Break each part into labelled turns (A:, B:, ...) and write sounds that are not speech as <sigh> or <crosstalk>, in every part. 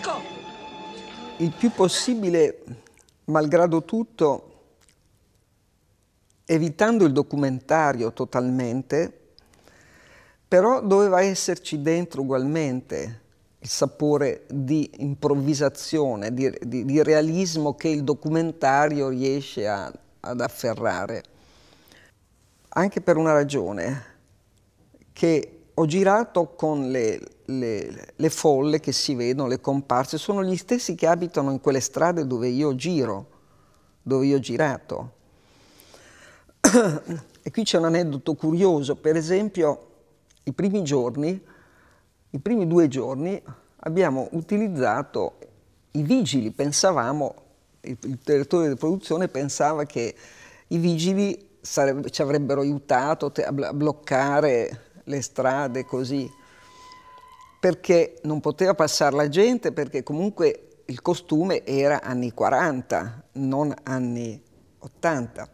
A: Marco! Il più possibile, malgrado tutto, evitando il documentario totalmente, però doveva esserci dentro ugualmente il sapore di improvvisazione, di, di, di realismo che il documentario riesce a, ad afferrare. Anche per una ragione, che ho girato con le, le, le, folle che si vedono, le comparse, sono gli stessi che abitano in quelle strade dove io giro, dove io ho girato. <clears throat> e qui c'è un aneddoto curioso, per esempio i primi giorni, i primi due giorni abbiamo utilizzato i vigili, pensavamo, il, il direttore di produzione pensava che i vigili sarebbe, ci avrebbero aiutato a bloccare le strade così, perché non poteva passare la gente, perché comunque il costume era anni 40, non anni 80.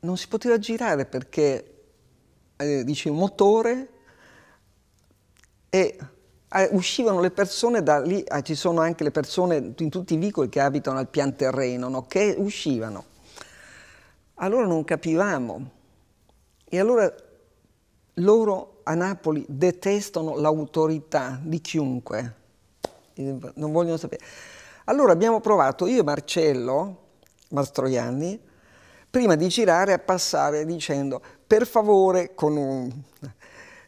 A: Non si poteva girare perché, eh, dice, il motore e eh, uscivano le persone da lì, eh, ci sono anche le persone in tutti i vicoli che abitano al pian terreno, no? che uscivano. Allora non capivamo e allora loro a Napoli detestano l'autorità di chiunque, non vogliono sapere. Allora abbiamo provato, io e Marcello Mastroianni, prima di girare a passare dicendo per favore con un...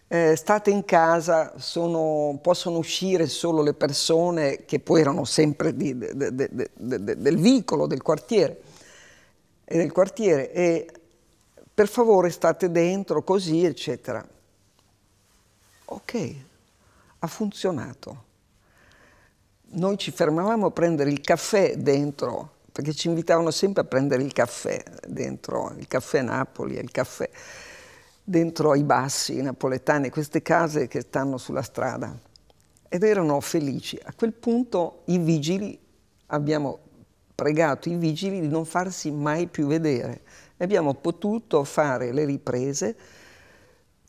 A: Eh, state in casa, sono, possono uscire solo le persone che poi erano sempre di, de, de, de, del vicolo, del quartiere, e del quartiere e per favore state dentro, così, eccetera. Ok, ha funzionato. Noi ci fermavamo a prendere il caffè dentro, perché ci invitavano sempre a prendere il caffè dentro, il caffè Napoli, il caffè dentro ai bassi napoletani, queste case che stanno sulla strada. Ed erano felici. A quel punto i vigili abbiamo pregato i vigili di non farsi mai più vedere e abbiamo potuto fare le riprese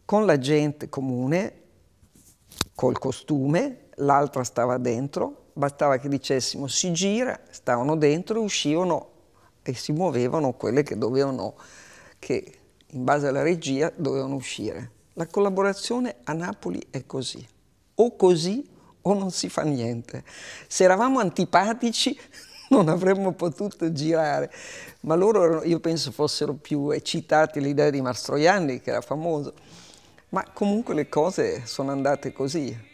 A: con la gente comune, col costume, l'altra stava dentro, bastava che dicessimo si gira, stavano dentro, uscivano e si muovevano quelle che dovevano, che in base alla regia dovevano uscire. La collaborazione a Napoli è così, o così o non si fa niente. Se eravamo antipatici <laughs> non avremmo potuto girare. Ma loro, erano, io penso, fossero più eccitati l'idea di Mastroianni, che era famoso. Ma comunque le cose sono andate così.